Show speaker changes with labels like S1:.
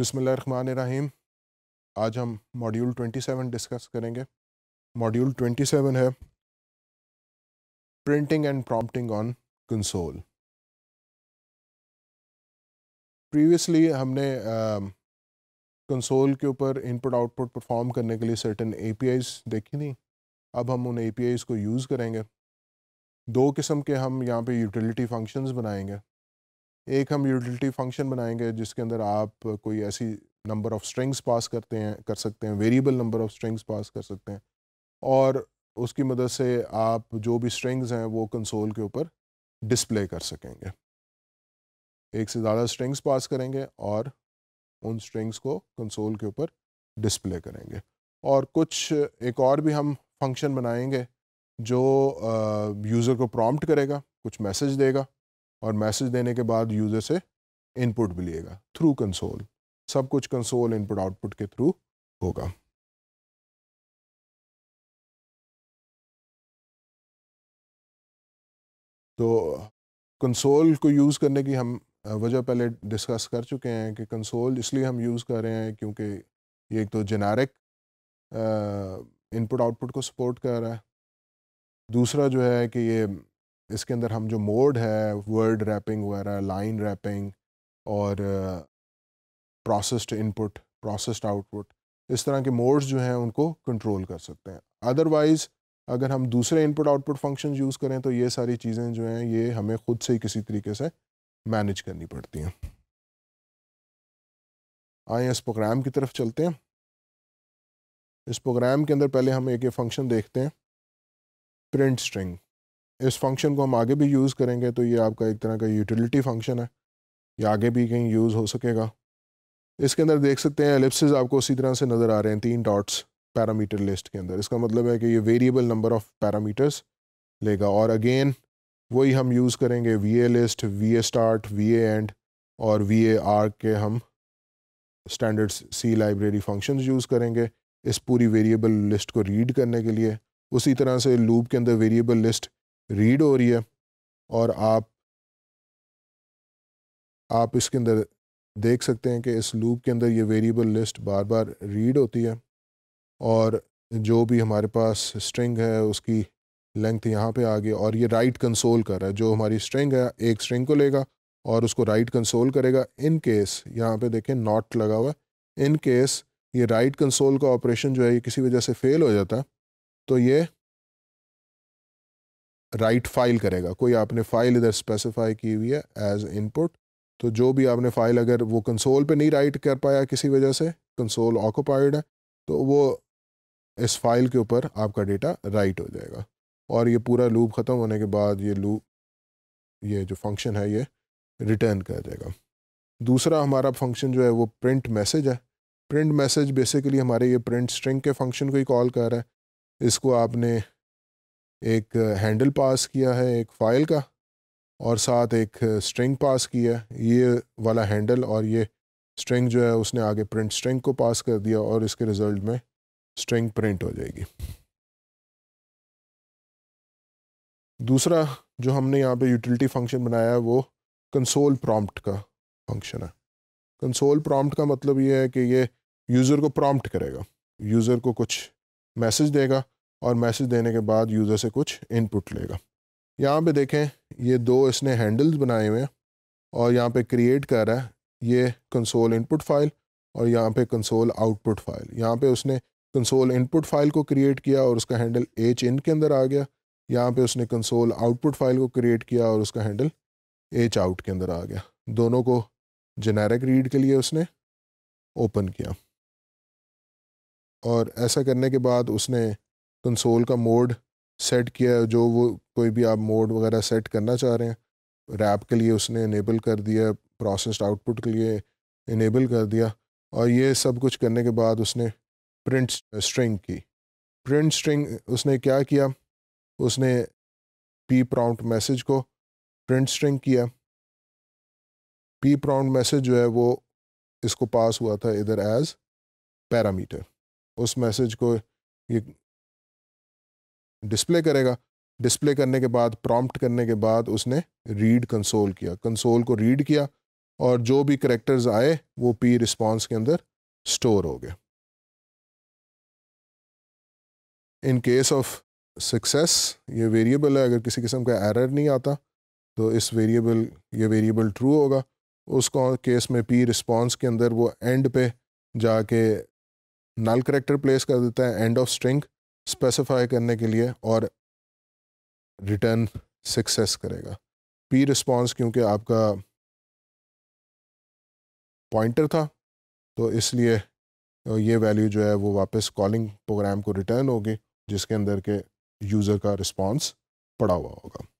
S1: बिसमीम आज हम मॉड्यूल 27 डिस्कस करेंगे मॉड्यूल 27 है printing and prompting on console previously हमने कंसोल uh, के ऊपर इनपुट आउटपुट परफॉर्म करने के लिए सर्टन ए देखी थी अब हम उन ए को यूज़ करेंगे दो किस्म के हम यहाँ पे यूटिलिटी फंक्शंस बनाएंगे एक हम यूटिलिटी फंक्शन बनाएंगे जिसके अंदर आप कोई ऐसी नंबर ऑफ़ स्ट्रिंग्स पास करते हैं कर सकते हैं variable number of strings pass कर सकते हैं और उसकी मदद से आप जो भी स्ट्रिंग्स हैं वो कंसोल के ऊपर डिस्प्ले कर सकेंगे एक से ज़्यादा स्ट्रिंग्स पास करेंगे और उन स्ट्रिंग्स को कंसोल के ऊपर डिस्प्ले करेंगे और कुछ एक और भी हम फंक्शन बनाएंगे जो यूज़र को प्रॉम्प्ट करेगा कुछ मैसेज देगा और मैसेज देने के बाद यूज़र से इनपुट भी थ्रू कंसोल सब कुछ कंसोल इनपुट आउटपुट के थ्रू होगा तो कंसोल को यूज़ करने की हम वजह पहले डिस्कस कर चुके हैं कि कंसोल इसलिए हम यूज़ कर रहे हैं क्योंकि ये एक तो जेनारिक इनपुट आउटपुट को सपोर्ट कर रहा है दूसरा जो है कि ये इसके अंदर हम जो मोड है वर्ड रैपिंग वगैरह लाइन रैपिंग और प्रोसेस्ड इनपुट प्रोसेस्ड आउटपुट इस तरह के मोड्स जो हैं उनको कंट्रोल कर सकते हैं अदरवाइज़ अगर हम दूसरे इनपुट आउटपुट फंक्शन यूज़ करें तो ये सारी चीज़ें जो हैं ये हमें खुद से ही किसी तरीके से मैनेज करनी पड़ती हैं आए इस प्रोग्राम की तरफ चलते हैं इस प्रोग्राम के अंदर पहले हम एक ये फंक्शन देखते हैं प्रिंट स्ट्रिंग इस फंक्शन को हम आगे भी यूज़ करेंगे तो ये आपका एक तरह का यूटिलिटी फंक्शन है ये आगे भी कहीं यूज़ हो सकेगा इसके अंदर देख सकते हैं एलिप्सिस आपको उसी तरह से नज़र आ रहे हैं तीन डॉट्स पैरामीटर लिस्ट के अंदर इसका मतलब है कि ये वेरिएबल नंबर ऑफ़ पैरामीटर्स लेगा और अगेन वही हम यूज़ करेंगे V A list V A start V A end और वी ए आर के हम standard C library function use करेंगे इस पूरी वेरिएबल लिस्ट को रीड करने के लिए उसी तरह से लूप के अंदर वेरिएबल लिस्ट रीड हो रही है और आप आप इसके अंदर देख सकते हैं कि इस लूप के अंदर ये वेरिएबल लिस्ट बार बार रीड होती है और जो भी हमारे पास स्ट्रिंग है उसकी लेंथ यहाँ पे आ गई और ये राइट कंसोल कर रहा है जो हमारी स्ट्रिंग है एक स्ट्रिंग को लेगा और उसको राइट कंसोल करेगा इन केस यहाँ पे देखें नॉट लगा हुआ है इन केस ये राइट कंसोल का ऑपरेशन जो है ये किसी वजह से फेल हो जाता है तो ये राइट फाइल करेगा कोई आपने फाइल इधर स्पेसिफाई की हुई है एज इनपुट तो जो भी आपने फाइल अगर वो कंसोल पे नहीं राइट कर पाया किसी वजह से कंसोल ऑक्यूपाइड है तो वो इस फाइल के ऊपर आपका डेटा राइट हो जाएगा और ये पूरा लूप ख़त्म होने के बाद ये लूप ये जो फंक्शन है ये रिटर्न कर जाएगा दूसरा हमारा फंक्शन जो है वो प्रिंट मैसेज है प्रिंट मैसेज बेसिकली हमारे ये प्रिंट स्ट्रिंग के फंक्शन को ही कॉल कर रहा है इसको आपने एक हैंडल पास किया है एक फ़ाइल का और साथ एक स्ट्रिंग पास किया है ये वाला हैंडल और ये स्ट्रिंग जो है उसने आगे प्रिंट स्ट्रिंग को पास कर दिया और इसके रिज़ल्ट में स्ट्रिंग प्रिंट हो जाएगी दूसरा जो हमने यहाँ पे यूटिलिटी फंक्शन बनाया है वो कंसोल प्रॉम्प्ट का फंक्शन है कंसोल प्रॉम्प्ट का मतलब ये है कि ये यूज़र को प्रॉम्प्ट करेगा यूज़र को कुछ मैसेज देगा और मैसेज देने के बाद यूज़र से कुछ इनपुट लेगा यहाँ पे देखें ये दो इसने हैंडल्स बनाए हुए हैं और यहाँ पे क्रिएट कर रहा है ये कंसोल इनपुट फाइल और यहाँ पे कंसोल आउटपुट फाइल यहाँ पे उसने कंसोल इनपुट फाइल को क्रिएट किया और उसका हैंडल एच इन के अंदर आ गया यहाँ पे उसने कंसोल आउटपुट फाइल को क्रिएट किया और उसका हैंडल एच आउट के अंदर आ गया दोनों को जेनेरिक रीड के लिए उसने ओपन किया और ऐसा करने के बाद उसने कंसोल का मोड सेट किया है जो वो कोई भी आप मोड वगैरह सेट करना चाह रहे हैं रैप के लिए उसने इनेबल कर दिया प्रोसेस्ड आउटपुट के लिए इनेबल कर दिया और ये सब कुछ करने के बाद उसने प्रिंट स्ट्रिंग की प्रिंट स्ट्रिंग उसने क्या किया उसने पी प्राउंट मैसेज को प्रिंट स्ट्रिंग किया पी प्राउंट मैसेज जो है वो इसको पास हुआ था इधर एज पैरामीटर उस मैसेज को ये डिस्प्ले करेगा डिस्प्ले करने के बाद प्रॉम्प्ट करने के बाद उसने रीड कंसोल किया कंसोल को रीड किया और जो भी करेक्टर्स आए वो पी रिस्पॉन्स के अंदर स्टोर हो गए इन केस ऑफ सक्सेस ये वेरिएबल है अगर किसी किस्म का एरर नहीं आता तो इस वेरिएबल ये वेरिएबल ट्रू होगा उसको केस में पी रिस्पॉन्स के अंदर वो एंड पे जाके नल करेक्टर प्लेस कर देता है एंड ऑफ स्ट्रिंग स्पेसिफाई करने के लिए और रिटर्न सक्सेस करेगा पी रिस्पॉन्स क्योंकि आपका पॉइंटर था तो इसलिए ये वैल्यू जो है वो वापस कॉलिंग प्रोग्राम को रिटर्न होगी जिसके अंदर के यूज़र का रिस्पॉन्स पड़ा हुआ होगा